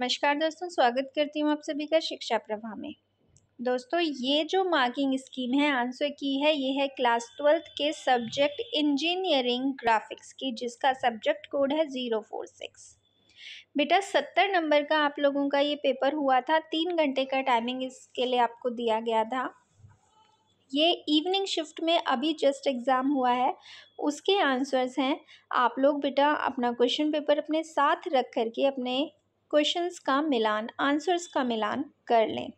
नमस्कार दोस्तों स्वागत करती हूँ आप सभी का शिक्षा प्रभा में दोस्तों ये जो मार्किंग स्कीम है आंसर की है ये है क्लास ट्वेल्थ के सब्जेक्ट इंजीनियरिंग ग्राफिक्स की जिसका सब्जेक्ट कोड है ज़ीरो फोर सिक्स बेटा सत्तर नंबर का आप लोगों का ये पेपर हुआ था तीन घंटे का टाइमिंग इसके लिए आपको दिया गया था ये इवनिंग शिफ्ट में अभी जस्ट एग्ज़ाम हुआ है उसके आंसर्स हैं आप लोग बेटा अपना क्वेश्चन पेपर अपने साथ रख कर के अपने क्वेश्चंस का मिलान आंसर्स का मिलान कर लें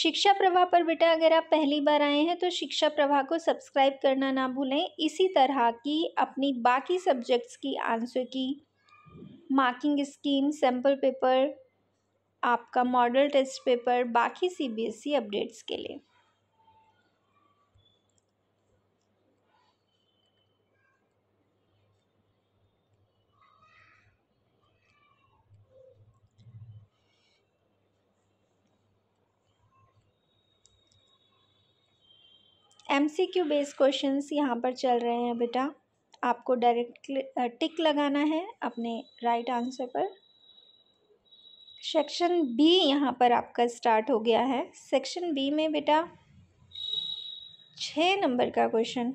शिक्षा प्रवाह पर बेटा अगर आप पहली बार आए हैं तो शिक्षा प्रवाह को सब्सक्राइब करना ना भूलें इसी तरह की अपनी बाकी सब्जेक्ट्स की answer key marking scheme sample paper आपका मॉडल टेस्ट पेपर बाकी सीबीएसई अपडेट्स के लिए M C Q based question यहाँ पर चल रहे हैं बेटा आपको डायरेक्ट टिक लगाना है अपने राइट right आंसर पर सेक्शन बी यहाँ पर आपका स्टार्ट हो गया है सेक्शन बी में बेटा छः नंबर का क्वेश्चन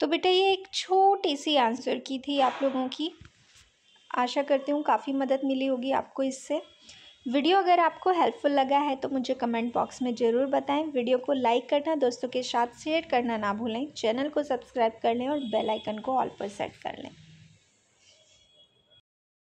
तो बेटा ये एक छोटी सी आंसर की थी आप लोगों की आशा करती हूँ काफ़ी मदद मिली होगी आपको इससे वीडियो अगर आपको हेल्पफुल लगा है तो मुझे कमेंट बॉक्स में ज़रूर बताएं वीडियो को लाइक करना दोस्तों के साथ शेयर करना ना भूलें चैनल को सब्सक्राइब कर लें और बेल आइकन को ऑल पर सेट कर लें